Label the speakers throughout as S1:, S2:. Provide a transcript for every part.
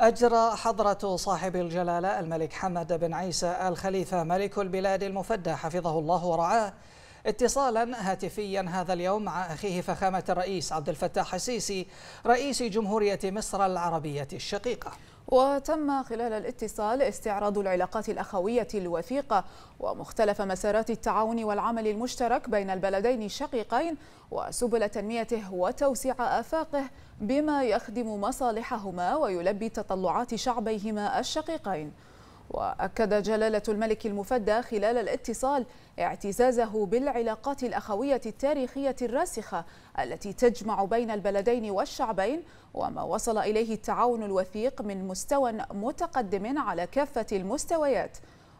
S1: أجرى حضرة صاحب الجلالة الملك حمد بن عيسى الخليفة ملك البلاد المفدى حفظه الله ورعاه اتصالا هاتفيا هذا اليوم مع أخيه فخامة الرئيس عبد الفتاح السيسي رئيس جمهورية مصر العربية
S2: الشقيقة وتم خلال الاتصال استعراض العلاقات الأخوية الوثيقة ومختلف مسارات التعاون والعمل المشترك بين البلدين الشقيقين وسبل تنميته وتوسيع آفاقه بما يخدم مصالحهما ويلبي تطلعات شعبيهما الشقيقين وأكد جلالة الملك المفدى خلال الاتصال اعتزازه بالعلاقات الأخوية التاريخية الراسخة التي تجمع بين البلدين والشعبين وما وصل إليه التعاون الوثيق من مستوى متقدم على كافة المستويات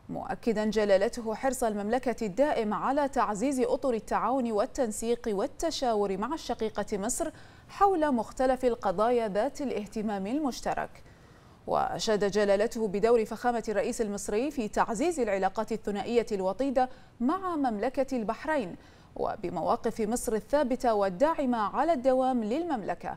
S2: مؤكدا جلالته حرص المملكة الدائم على تعزيز أطر التعاون والتنسيق والتشاور مع الشقيقة مصر حول مختلف القضايا ذات الاهتمام المشترك وأشاد جلالته بدور فخامة الرئيس المصري في تعزيز العلاقات الثنائية الوطيدة مع مملكة البحرين وبمواقف مصر الثابتة والداعمة على الدوام للمملكة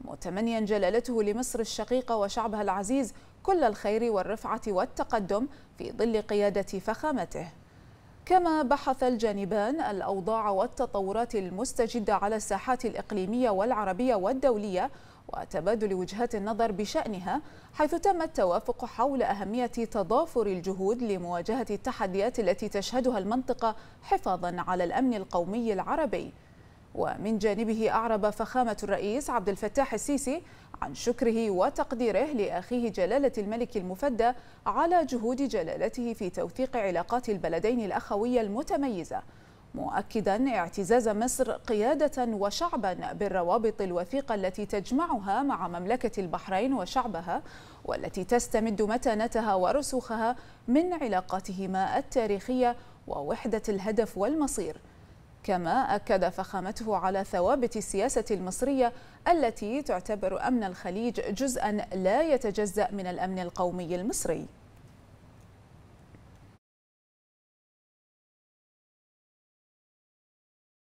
S2: متمنيا جلالته لمصر الشقيقة وشعبها العزيز كل الخير والرفعة والتقدم في ظل قيادة فخامته كما بحث الجانبان الأوضاع والتطورات المستجدة على الساحات الإقليمية والعربية والدولية وتبادل وجهات النظر بشأنها حيث تم التوافق حول أهمية تضافر الجهود لمواجهة التحديات التي تشهدها المنطقة حفاظا على الأمن القومي العربي ومن جانبه أعرب فخامة الرئيس عبد الفتاح السيسي عن شكره وتقديره لأخيه جلالة الملك المفدى على جهود جلالته في توثيق علاقات البلدين الأخوية المتميزة مؤكدا اعتزاز مصر قيادة وشعبا بالروابط الوثيقة التي تجمعها مع مملكة البحرين وشعبها والتي تستمد متانتها ورسوخها من علاقاتهما التاريخية ووحدة الهدف والمصير كما أكد فخامته على ثوابت السياسة المصرية التي تعتبر أمن الخليج جزءا لا يتجزأ من الأمن القومي المصري